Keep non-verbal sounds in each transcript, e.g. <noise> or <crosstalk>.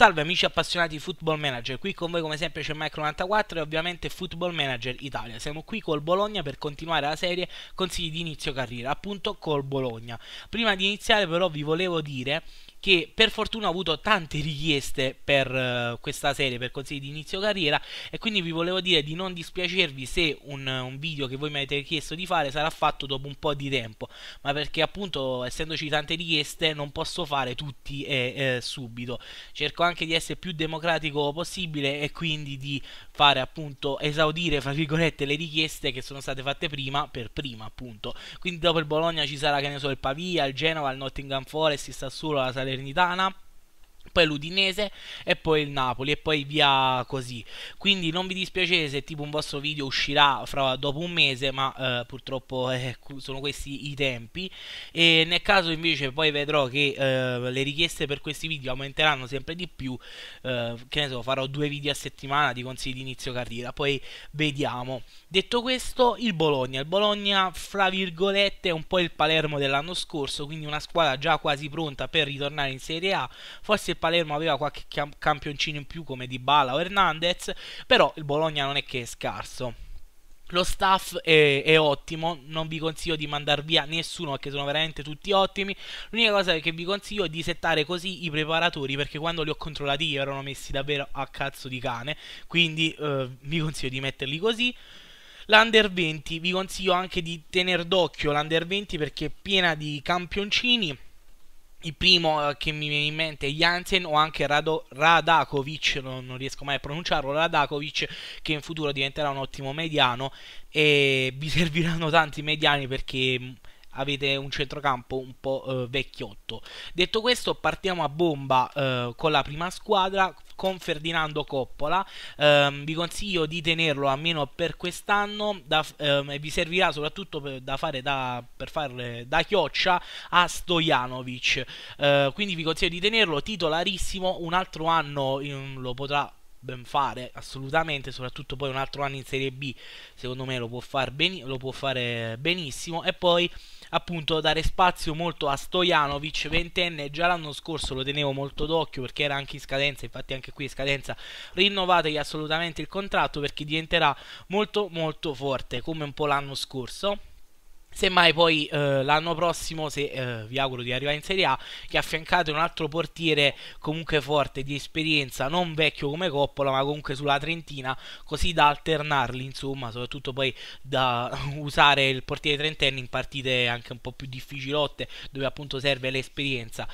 Salve amici appassionati di Football Manager, qui con voi come sempre c'è Micro94 e ovviamente Football Manager Italia. Siamo qui col Bologna per continuare la serie consigli di inizio carriera, appunto col Bologna. Prima di iniziare però vi volevo dire che per fortuna ho avuto tante richieste per uh, questa serie, per consigli di inizio carriera e quindi vi volevo dire di non dispiacervi se un, un video che voi mi avete chiesto di fare sarà fatto dopo un po' di tempo, ma perché appunto essendoci tante richieste non posso fare tutti e eh, subito. Cerco anche di essere più democratico possibile e quindi di fare appunto esaudire fra virgolette le richieste che sono state fatte prima per prima appunto quindi dopo il Bologna ci sarà che ne so il Pavia, il Genova, il Nottingham Forest, il Sassuolo, la Salernitana poi l'Udinese e poi il Napoli e poi via così. Quindi non vi dispiace se tipo un vostro video uscirà fra, dopo un mese, ma eh, purtroppo eh, sono questi i tempi. E nel caso invece poi vedrò che eh, le richieste per questi video aumenteranno sempre di più, eh, che ne so, farò due video a settimana di consigli di inizio carriera, poi vediamo. Detto questo, il Bologna, il Bologna fra virgolette è un po' il Palermo dell'anno scorso, quindi una squadra già quasi pronta per ritornare in Serie A, forse il Palermo aveva qualche campioncino in più come Dybala o Hernandez, però il Bologna non è che è scarso. Lo staff è, è, ottimo, non vi consiglio di mandar via nessuno perché sono veramente tutti ottimi. L'unica cosa che vi consiglio è di settare così i preparatori perché quando li ho controllati io erano messi davvero a cazzo di cane, quindi eh, vi consiglio di metterli così. L'Under 20, vi consiglio anche di tenere d'occhio l'Under 20 perché è piena di campioncini il primo eh, che mi viene in mente è Jansen o anche Rado, Radakovic, non, non, riesco mai a pronunciarlo, Radakovic che in futuro diventerà un ottimo mediano e vi <laughs> serviranno tanti mediani perché avete un centrocampo un po' eh, vecchiotto. Detto questo, partiamo a bomba eh, con la prima squadra con Ferdinando Coppola. Eh, vi consiglio di tenerlo almeno per quest'anno, da, ehm, vi servirà soprattutto per, da fare da, per fare da chioccia a Stojanovic. Eh, quindi vi consiglio di tenerlo titolarissimo. Un altro anno in, lo potrà ben fare assolutamente soprattutto poi un altro anno in Serie B secondo me lo può, far ben, lo può fare benissimo e poi appunto dare spazio molto a Stojanovic, ventenne, già l'anno scorso lo tenevo molto d'occhio perché era anche in scadenza, infatti anche qui in scadenza rinnovategli assolutamente il contratto perché diventerà molto molto forte come un po' l'anno scorso. Semmai poi eh, l'anno prossimo, se eh, vi auguro di arrivare in Serie A, che affiancate un altro portiere comunque forte di esperienza, non vecchio come Coppola, ma comunque sulla Trentina, così da alternarli, insomma, soprattutto poi da <laughs> usare il portiere trentenne in partite anche un po' più difficilotte, dove appunto serve l'esperienza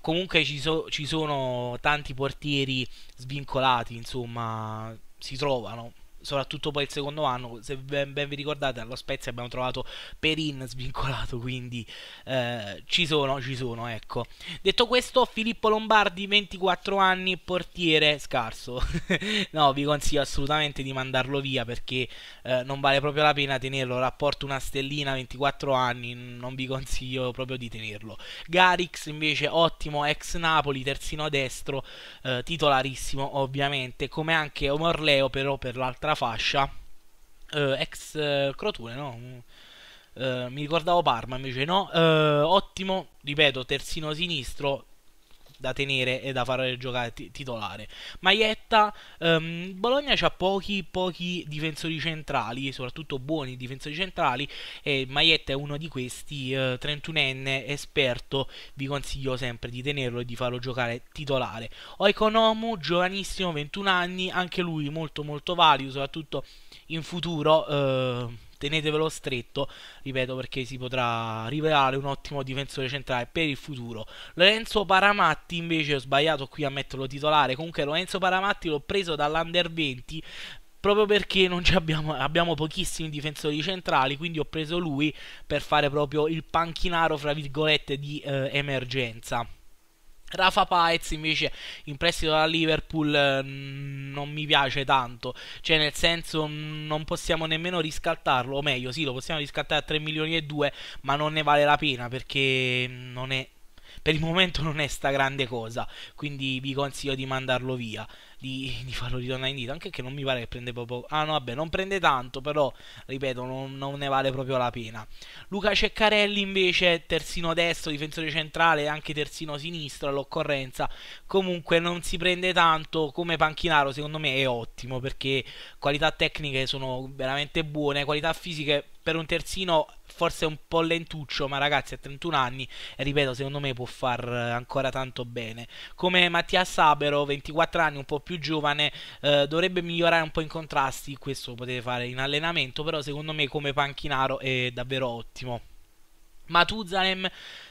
comunque ci, so, ci, sono tanti portieri svincolati, insomma, si trovano soprattutto poi il secondo anno, se ben, ben, vi ricordate, allo Spezia abbiamo trovato Perin svincolato, quindi eh, ci sono, ci sono, ecco. Detto questo, Filippo Lombardi, 24 anni, portiere scarso. <laughs> no, vi consiglio assolutamente di mandarlo via perché eh, non vale proprio la pena tenerlo, rapporto una stellina, 24 anni, non vi consiglio proprio di tenerlo. Garix invece, ottimo, ex Napoli, terzino destro, eh, titolarissimo ovviamente, come anche Omorleo però per l'altra nera fascia, eh, ex eh, Crotone, no? Mm. Eh, mi ricordavo Parma, invece no. Eh, ottimo, ripeto, terzino sinistro, da tenere e da far giocare t- titolare. Maietta, um, Bologna ha pochi, pochi difensori centrali, soprattutto buoni difensori centrali, e Maietta è uno di questi, uh, eh, 31enne esperto, vi consiglio sempre di tenerlo e di farlo giocare titolare. Oikonomu, giovanissimo, 21 anni, anche lui molto molto valido, soprattutto in futuro. Uh, tenetevelo stretto, ripeto perché si potrà rivelare un ottimo difensore centrale per il futuro. Lorenzo Paramatti invece ho sbagliato qui a metterlo titolare, comunque Lorenzo Paramatti l'ho preso dall'Under 20 proprio perché abbiamo, abbiamo, pochissimi difensori centrali, quindi ho preso lui per fare proprio il panchinaro, fra virgolette, di eh, emergenza. Rafa Paez invece in prestito da Liverpool eh, non mi piace tanto, cioè nel senso mm, non possiamo nemmeno riscattarlo, o meglio sì lo possiamo riscattare a 3 milioni e 2 ma non ne vale la pena perché mm, non è per il momento non è sta grande cosa, quindi vi consiglio di mandarlo via, di, di farlo ritornare indietro, anche che non mi pare che prende proprio... Ah no, vabbè, non prende tanto, però, ripeto, non, non ne vale proprio la pena. Luca Ceccarelli invece, terzino destro, difensore centrale, anche terzino sinistro all'occorrenza, comunque non si prende tanto, come panchinaro secondo me è ottimo, perché qualità tecniche sono veramente buone, qualità fisiche per un terzino forse un po' lentuccio, ma ragazzi a 31 anni, ripeto, secondo me può far eh, ancora tanto bene. Come Mattia Sabero, 24 anni, un po' più giovane, eh, dovrebbe migliorare un po' in contrasti, questo lo potete fare in allenamento, però secondo me come panchinaro è davvero ottimo. Matuzalem,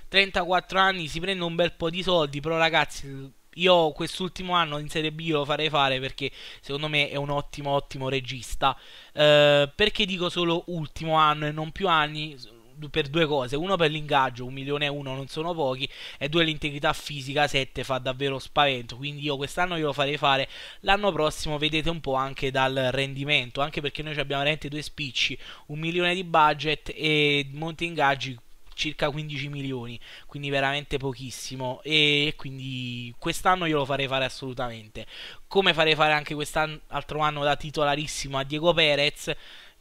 34 anni, si prende un bel po' di soldi, però ragazzi io quest'ultimo anno in Serie B lo farei fare perché secondo me è un ottimo, ottimo regista. Eh, perché dico solo ultimo anno e non più anni? Per due cose, uno per l'ingaggio, un milione e uno non sono pochi, e due l'integrità fisica, 7 fa davvero spavento. Quindi io quest'anno glielo farei fare. L'anno prossimo vedete un po' anche dal rendimento, anche perché noi abbiamo veramente due spicci, un milione di budget e molti ingaggi circa 15 milioni, quindi veramente pochissimo e quindi quest'anno glielo farei fare assolutamente. Come farei fare anche quest'altro anno da titolarissimo a Diego Perez, in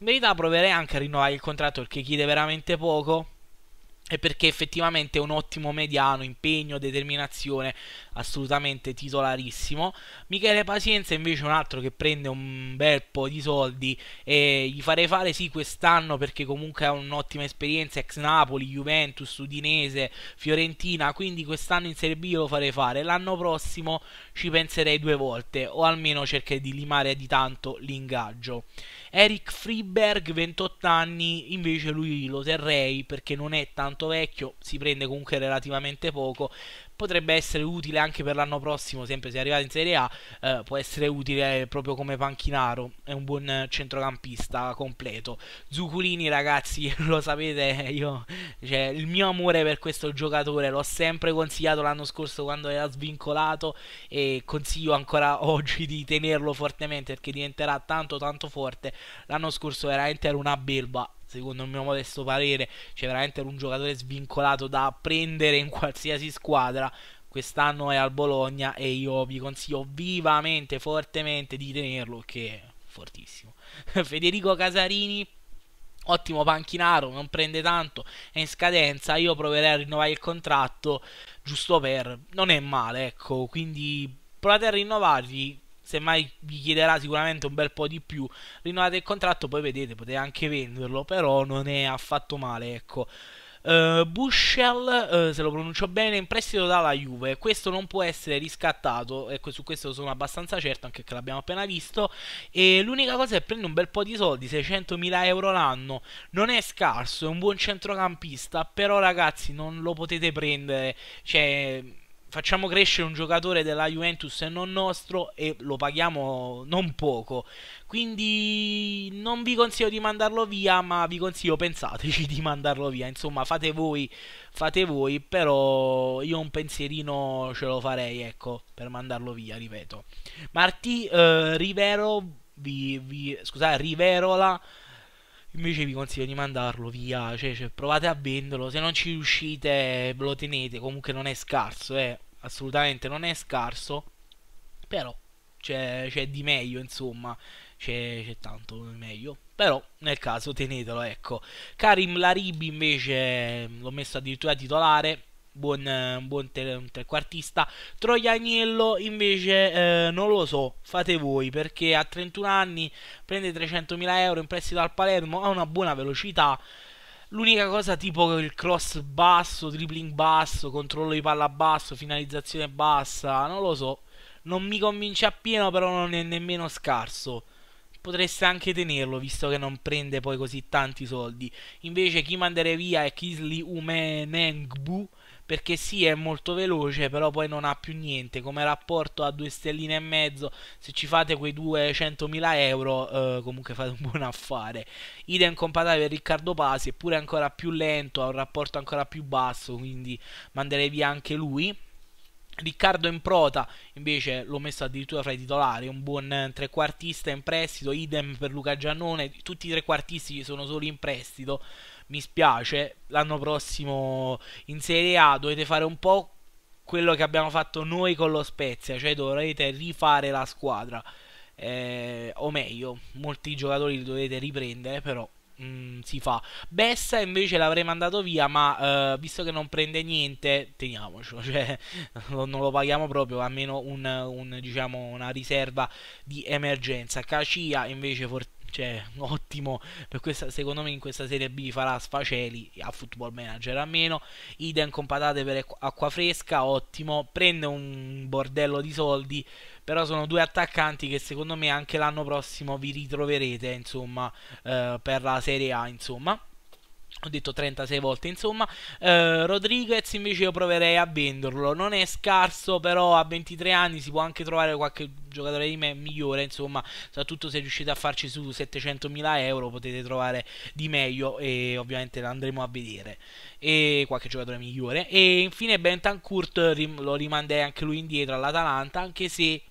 verità proverei anche a rinnovare il contratto perché chiede veramente poco e perché effettivamente è un ottimo mediano, impegno, determinazione, assolutamente titolarissimo. Michele Pazienza invece è un altro che prende un bel po' di soldi e gli farei fare sì quest'anno perché comunque ha un'ottima esperienza ex Napoli, Juventus, Udinese, Fiorentina, quindi quest'anno in Serie B lo farei fare. L'anno prossimo ci penserei due volte o almeno cercherei di limare di tanto l'ingaggio. Eric Friberg, 28 anni, invece lui lo terrei perché non è tanto vecchio, si prende comunque relativamente poco, potrebbe essere utile anche per l'anno prossimo, sempre se è arrivato in Serie A, eh, può essere utile proprio come panchinaro, è un buon centrocampista completo. Zuculini ragazzi, <laughs> lo sapete, eh, io, cioè, il mio amore per questo giocatore l'ho sempre consigliato l'anno scorso quando era svincolato e consiglio ancora <laughs> oggi di tenerlo fortemente perché diventerà tanto tanto forte. L'anno scorso veramente era una belba secondo il mio modesto parere, cioè veramente era un giocatore svincolato da prendere in qualsiasi squadra. Quest'anno è al Bologna e io vi consiglio vivamente, fortemente di tenerlo che è fortissimo. <laughs> Federico Casarini ottimo panchinaro, non prende tanto, è in scadenza, io proverei a rinnovare il contratto giusto per, non è male, ecco, quindi provate a rinnovarvi, semmai vi chiederà sicuramente un bel po' di più. Rinnovate il contratto, poi vedete, potete anche venderlo, però non è affatto male, ecco. Uh, Bushell, uh, se lo pronuncio bene, in prestito dalla Juve. Questo non può essere riscattato, ecco, su questo sono abbastanza certo, anche che l'abbiamo appena visto. E l'unica cosa è prendere un bel po' di soldi, 600.000 euro l'anno. Non è scarso, è un buon centrocampista, però ragazzi non lo potete prendere. Cioè facciamo crescere un giocatore della Juventus e non nostro e lo paghiamo non poco. Quindi non vi consiglio di mandarlo via, ma vi consiglio pensateci <laughs> di mandarlo via. Insomma, fate voi, fate voi, però io un pensierino ce lo farei, ecco, per mandarlo via, ripeto. Marti eh, Rivero, vi, vi, scusate, Riverola invece vi consiglio di mandarlo via, cioè, cioè, provate a venderlo, se non ci riuscite ve lo tenete, comunque non è scarso, eh assolutamente non è scarso, però c'è, c'è di meglio, insomma, c'è, c'è tanto di meglio. Però nel caso tenetelo, ecco. Karim Laribi invece ehm, l'ho messo addirittura titolare, buon, buon te- trequartista. Troianiello invece eh, non lo so, fate voi perché a 31 anni prende 300.000 euro in prestito al Palermo, ha una buona velocità, L'unica cosa tipo il cross basso, dribbling basso, controllo di palla basso, finalizzazione bassa, non lo so. Non mi convince appieno, però non è nemmeno scarso. Potreste anche tenerlo, visto che non prende poi così tanti soldi. Invece chi manderei via è Kisli Umenengbu, perché sì è molto veloce però poi non ha più niente come rapporto a due stelline e mezzo se ci fate quei 200.000 euro eh, comunque fate un buon affare idem compatibile per Riccardo Pasi eppure ancora più lento ha un rapporto ancora più basso quindi manderei via anche lui Riccardo Improta invece l'ho messo addirittura fra i titolari, un buon trequartista in prestito, idem per Luca Giannone, tutti i trequartisti sono solo in prestito, mi spiace, l'anno prossimo in Serie A dovete fare un po' quello che abbiamo fatto noi con lo Spezia, cioè dovrete rifare la squadra. Eh, o meglio, molti giocatori li dovete riprendere, però mh, mm, si fa. Bessa invece l'avrei mandato via, ma eh, visto che non prende niente, teniamocelo, <laughs> cioè, non lo paghiamo proprio, almeno un, un, diciamo, una riserva di emergenza. Cacia invece for- cioè ottimo per questa, secondo me in questa Serie B farà sfaceli a Football Manager a meno idem con patate per acqua fresca ottimo prende un bordello di soldi però sono due attaccanti che secondo me anche l'anno prossimo vi ritroverete insomma eh, per la Serie A insomma ho detto 36 volte insomma eh, Rodriguez invece io proverei a venderlo non è scarso però a 23 anni si può anche trovare qualche giocatore di me migliore insomma soprattutto se riuscite a farci su 700.000 euro potete trovare di meglio e ovviamente andremo a vedere e qualche giocatore migliore e infine Bentancurt rim- lo rimanderei anche lui indietro all'Atalanta anche se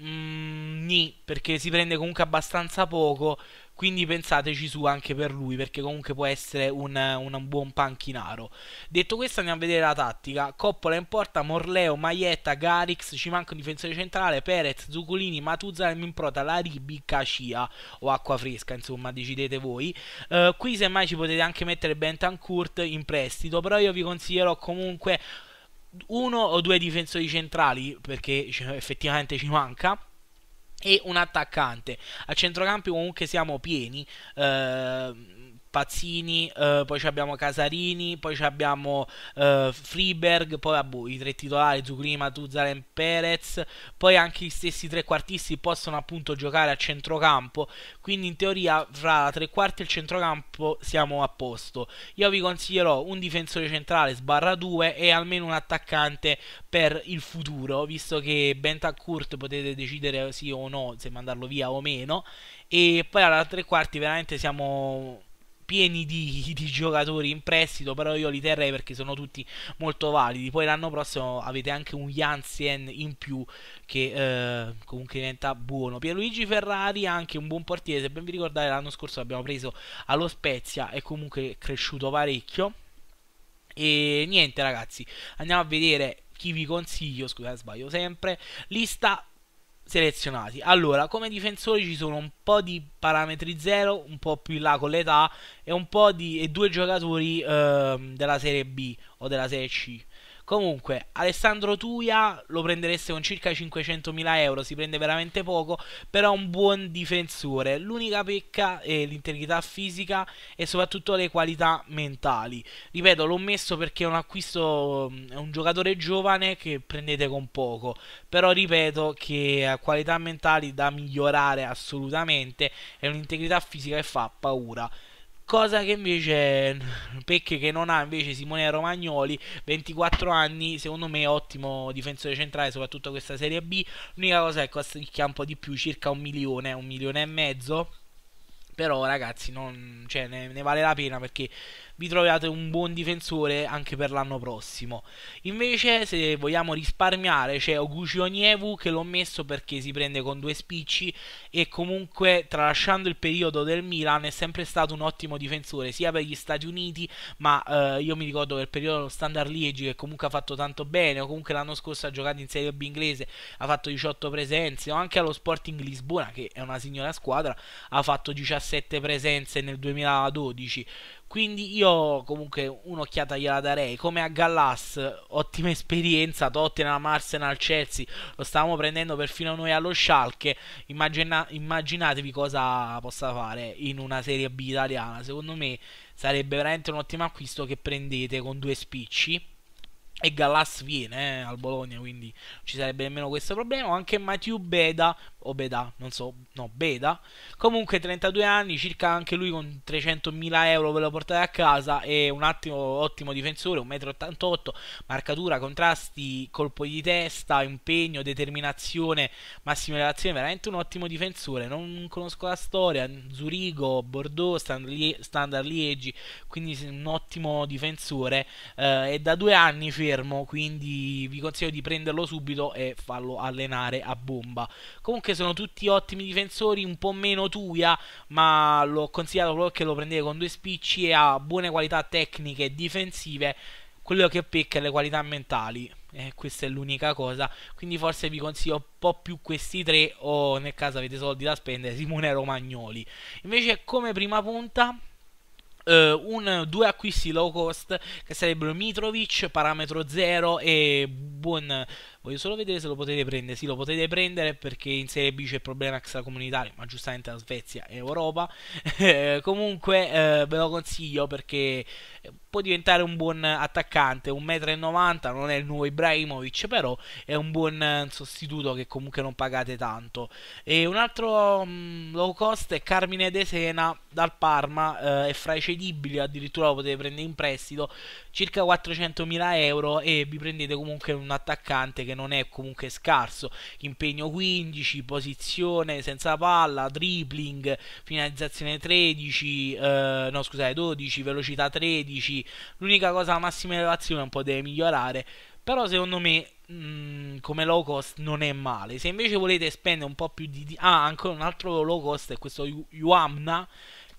mm, nì, perché si prende comunque abbastanza poco quindi pensateci su anche per lui, perché comunque può essere un, un, buon panchinaro. Detto questo, andiamo a vedere la tattica. Coppola in porta, Morleo, Maietta, Garix, ci manca un difensore centrale, Perez, Zuculini, Matuzza, in prota, Laribi, Cacia o acqua fresca, insomma, decidete voi. Uh, qui semmai ci potete anche mettere Bentancourt in prestito, però io vi consiglierò comunque uno o due difensori centrali perché effettivamente ci manca e un attaccante. A centrocampo comunque siamo pieni. Eh, Pazzini, eh, poi abbiamo Casarini, poi abbiamo eh, Freeberg, poi vabbù, i tre titolari Zuclima, Tuzzara Perez, poi anche gli stessi tre quartisti possono appunto giocare a centrocampo, quindi in teoria fra la tre quarti e il centrocampo siamo a posto. Io vi consiglierò un difensore centrale sbarra 2 e almeno un attaccante per il futuro, visto che Bentancurt potete decidere sì o no se mandarlo via o meno e poi alla tre quarti veramente siamo pieni di, <laughs> di, giocatori in prestito, però io li terrei perché sono tutti molto validi. Poi l'anno prossimo avete anche un Janssen in più che eh, comunque diventa buono. Pierluigi Ferrari anche un buon portiere, se ben vi ricordate l'anno scorso l'abbiamo preso allo Spezia è comunque cresciuto parecchio. E niente ragazzi, andiamo a vedere chi vi consiglio, scusate sbaglio sempre, lista selezionati. Allora, come difensori ci sono un po' di parametri zero, un po' più in là con l'età e, di, e due giocatori ehm, della serie B o della serie C. Comunque, Alessandro Tuia lo prendereste con circa 500.000 euro, si prende veramente poco, però è un buon difensore. L'unica pecca è l'integrità fisica e soprattutto le qualità mentali. Ripeto, l'ho messo perché è un acquisto, è un giocatore giovane che prendete con poco, però ripeto che ha qualità mentali da migliorare assolutamente e un'integrità fisica che fa paura cosa che invece <laughs> pecche che non ha invece Simone Romagnoli 24 anni secondo me ottimo difensore centrale soprattutto questa Serie B l'unica cosa è che costa un po' di più circa un milione un milione e mezzo però ragazzi non, cioè, ne, ne, vale la pena perché vi troviate un buon difensore anche per l'anno prossimo. Invece se vogliamo risparmiare c'è Oguchi Onievu che l'ho messo perché si prende con due spicci e comunque tralasciando il periodo del Milan è sempre stato un ottimo difensore sia per gli Stati Uniti ma eh, io mi ricordo che il periodo Standard Liegi che comunque ha fatto tanto bene o comunque l'anno scorso ha giocato in Serie B inglese ha fatto 18 presenze o anche allo Sporting Lisbona che è una signora squadra ha fatto 17 presenze nel 2012 quindi io comunque un'occhiata gliela darei. Come a Gallas, ottima esperienza, Tottenham, Arsenal, Chelsea, lo stavamo prendendo perfino noi allo Schalke. Immagina- immaginatevi cosa possa fare in una Serie B italiana. Secondo me sarebbe veramente un ottimo acquisto che prendete con due spicci. E Gallas viene eh, al Bologna, quindi non ci sarebbe nemmeno questo problema. Anche Mathieu Beda o non so, no, Beda. Comunque 32 anni, circa anche lui con 300.000 euro ve lo portate a casa, è un attimo, ottimo difensore, 1,88 m, marcatura, contrasti, colpo di testa, impegno, determinazione, massima relazione, veramente un ottimo difensore, non conosco la storia, Zurigo, Bordeaux, Standard Liegi, quindi un ottimo difensore, eh, è da due anni fermo, quindi vi consiglio di prenderlo subito e farlo allenare a bomba. Comunque sono tutti ottimi difensori, un po' meno Tuia, ma l'ho consigliato proprio che lo prendete con due spicci e ha buone qualità tecniche e difensive. Quello che pecca è le qualità mentali. Eh, questa è l'unica cosa. Quindi forse vi consiglio un po' più questi tre o nel caso avete soldi da spendere Simone Romagnoli. Invece come prima punta Uh, un, due acquisti low cost che sarebbero Mitrovic, parametro 0 e buon Voglio solo vedere se lo potete prendere. Sì, lo potete prendere perché in Serie B c'è il problema extracomunitario, ma giustamente la Svezia è Europa. <laughs> Eh, comunque eh, ve lo consiglio perché eh, può diventare un buon attaccante, 1,90m, non è il nuovo Ibrahimovic, però è un buon eh, sostituto che comunque non pagate tanto. E un altro mh, mm, low cost è Carmine De Sena dal Parma, eh, è fra i cedibili, addirittura lo potete prendere in prestito circa 400.000 euro e vi prendete comunque un attaccante che non è comunque scarso, impegno 15, posizione senza palla, dribbling, finalizzazione 13, eh, no scusate 12, velocità 13, l'unica cosa la massima elevazione un po' deve migliorare, però secondo me mm, come low cost non è male se invece volete spendere un po' più di ah ancora un altro low cost è questo Yuamna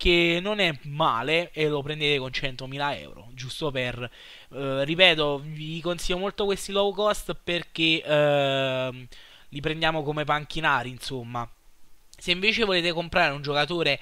che non è male e lo prendete con 100.000 euro, giusto per... Eh, ripeto, vi consiglio molto questi low cost perché eh, li prendiamo come panchinari, insomma. Se invece volete comprare un giocatore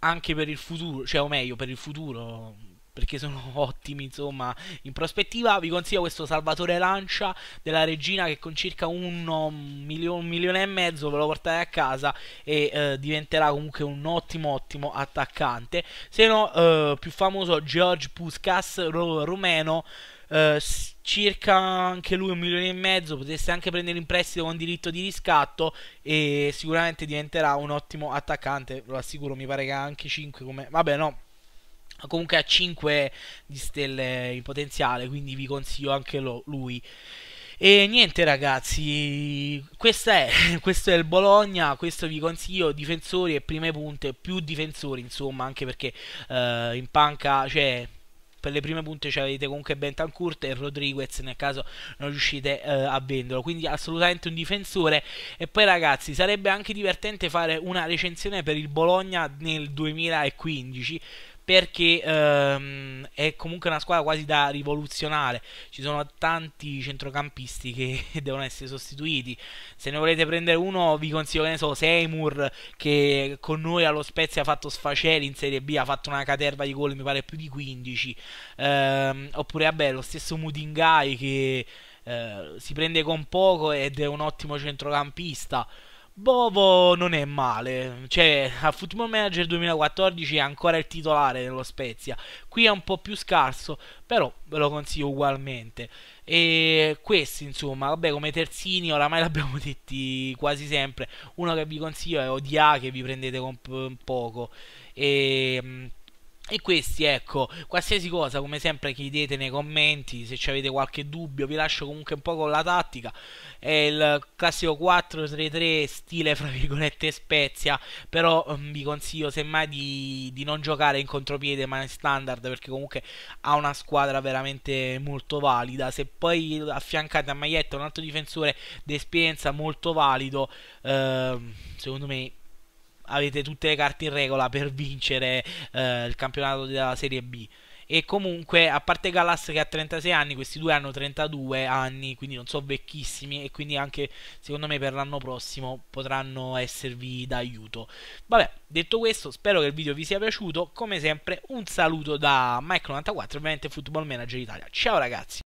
anche per il futuro, cioè o meglio per il futuro, perché sono <laughs> ottimi, insomma, in prospettiva. Vi consiglio questo Salvatore Lancia della Regina che con circa uno, un, um, milione, un milione e mezzo ve lo portate a casa e eh, diventerà comunque un ottimo, ottimo attaccante. Se no, eh, più famoso George Puskas, ro- rumeno. Uh, eh, circa anche lui un milione e mezzo, potesse anche prendere in prestito con diritto di riscatto e sicuramente diventerà un ottimo attaccante, lo assicuro, mi pare che ha anche 5 come... Vabbè no, comunque ha 5 di stelle in potenziale, quindi vi consiglio anche lo, lui. E niente ragazzi, è, <laughs> questo è il Bologna, questo vi consiglio difensori e prime punte, più difensori insomma, anche perché eh, in panca, cioè per le prime punte cioè, avete comunque Bentancurt e Rodriguez nel caso non riuscite eh, a venderlo quindi assolutamente un difensore e poi ragazzi sarebbe anche divertente fare una recensione per il Bologna nel 2015 perché ehm, è comunque una squadra quasi da rivoluzionare. Ci sono tanti centrocampisti che <laughs> devono essere sostituiti. Se ne volete prendere uno, vi consiglio che ne so, Seymour, che con noi allo Spezia ha fatto sfaceli in Serie B, ha fatto una caterva di gol, mi pare più di 15. Ehm, oppure, vabbè, lo stesso Mutingai che eh, si prende con poco ed è un ottimo centrocampista. Bovo non è male, cioè a Football Manager 2014 è ancora il titolare dello Spezia, qui è un po' più scarso, però ve lo consiglio ugualmente. E questi insomma, vabbè come terzini oramai <laughs> l'abbiamo detti quasi sempre, uno che vi consiglio è Odia che vi prendete con poco. E ehm, e questi, ecco, qualsiasi cosa, come sempre chiedete nei commenti, se avete qualche dubbio, vi lascio comunque un po' con la tattica, è il classico 4-3-3 stile, fra virgolette, spezia, però um, vi consiglio semmai di, di, non giocare in contropiede ma in standard, perché comunque ha una squadra veramente molto valida, se poi affiancate a Maglietta un altro difensore d'esperienza molto valido, eh, secondo me avete tutte le carte in regola per vincere eh, il campionato della Serie B. E comunque, a parte Gallas che ha 36 anni, questi due hanno 32 anni, quindi non sono vecchissimi. E quindi anche secondo me per l'anno prossimo potranno esservi d'aiuto. Vabbè, detto questo, spero che il video vi sia piaciuto. Come sempre, un saluto da Mike94, ovviamente Football Manager Italia. Ciao ragazzi!